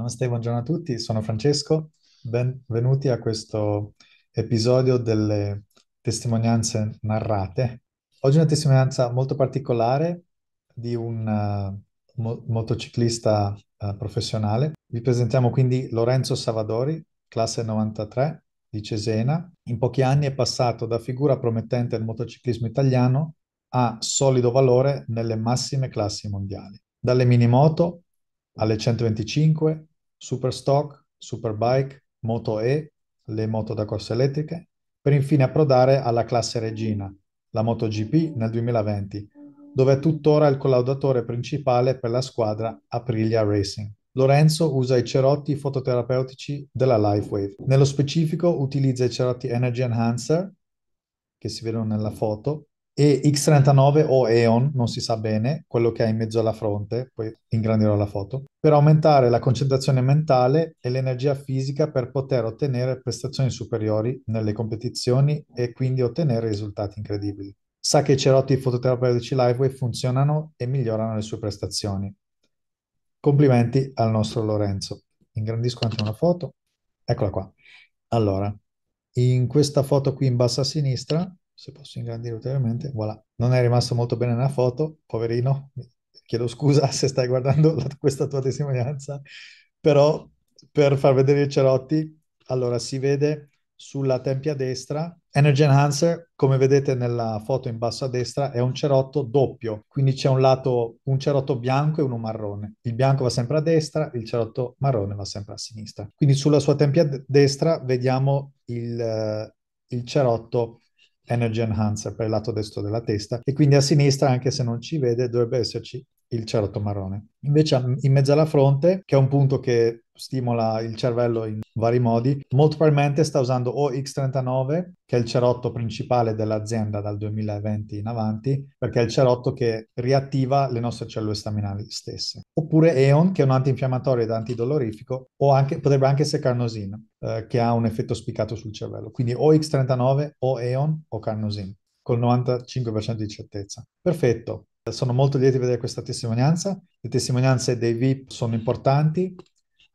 Namaste, buongiorno a tutti, sono Francesco, benvenuti a questo episodio delle testimonianze narrate. Oggi una testimonianza molto particolare di un eh, mo- motociclista uh, professionale. Vi presentiamo quindi Lorenzo Savadori, classe 93 di Cesena. In pochi anni è passato da figura promettente nel motociclismo italiano a solido valore nelle massime classi mondiali. Dalle minimoto alle 125, Superstock, Superbike, Moto E, le moto da corsa elettriche, per infine approdare alla classe regina, la MotoGP nel 2020, dove è tuttora il collaudatore principale per la squadra Aprilia Racing. Lorenzo usa i cerotti fototerapeutici della LifeWave. Nello specifico utilizza i cerotti Energy Enhancer, che si vedono nella foto, e X39 o EON, non si sa bene, quello che ha in mezzo alla fronte, poi ingrandirò la foto, per aumentare la concentrazione mentale e l'energia fisica per poter ottenere prestazioni superiori nelle competizioni e quindi ottenere risultati incredibili. Sa che i cerotti fototerapeutici Liveway funzionano e migliorano le sue prestazioni. Complimenti al nostro Lorenzo. Ingrandisco anche una foto. Eccola qua. Allora, in questa foto qui in basso a sinistra se posso ingrandire ulteriormente, voilà. Non è rimasto molto bene nella foto, poverino, chiedo scusa se stai guardando la, questa tua testimonianza, però per far vedere i cerotti, allora si vede sulla tempia destra, Energy Enhancer, come vedete nella foto in basso a destra, è un cerotto doppio, quindi c'è un lato, un cerotto bianco e uno marrone. Il bianco va sempre a destra, il cerotto marrone va sempre a sinistra. Quindi sulla sua tempia destra vediamo il, il cerotto Energy Enhancer per il lato destro della testa e quindi a sinistra, anche se non ci vede, dovrebbe esserci il cerotto marrone. Invece in mezzo alla fronte, che è un punto che stimola il cervello in vari modi, molto probabilmente sta usando o X39, che è il cerotto principale dell'azienda dal 2020 in avanti, perché è il cerotto che riattiva le nostre cellule staminali stesse, oppure EON, che è un antinfiammatorio ed antidolorifico, o anche, potrebbe anche essere carnosin, eh, che ha un effetto spiccato sul cervello. Quindi o X39, o EON, o carnosin, col 95% di certezza. Perfetto. Sono molto lieto di vedere questa testimonianza. Le testimonianze dei VIP sono importanti,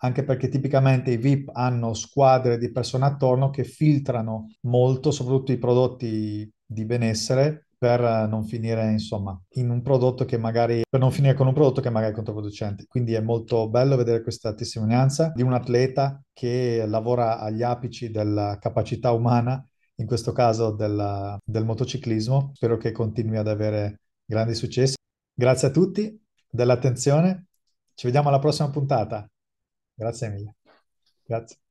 anche perché tipicamente i VIP hanno squadre di persone attorno che filtrano molto, soprattutto i prodotti di benessere per eh, non finire insomma in un prodotto che magari per non finire con un prodotto che magari è controproducente quindi è molto bello vedere questa testimonianza di un atleta che lavora agli apici della capacità umana in questo caso della, del motociclismo spero che continui ad avere grandi successi grazie a tutti dell'attenzione ci vediamo alla prossima puntata Grazie mille. Grazie.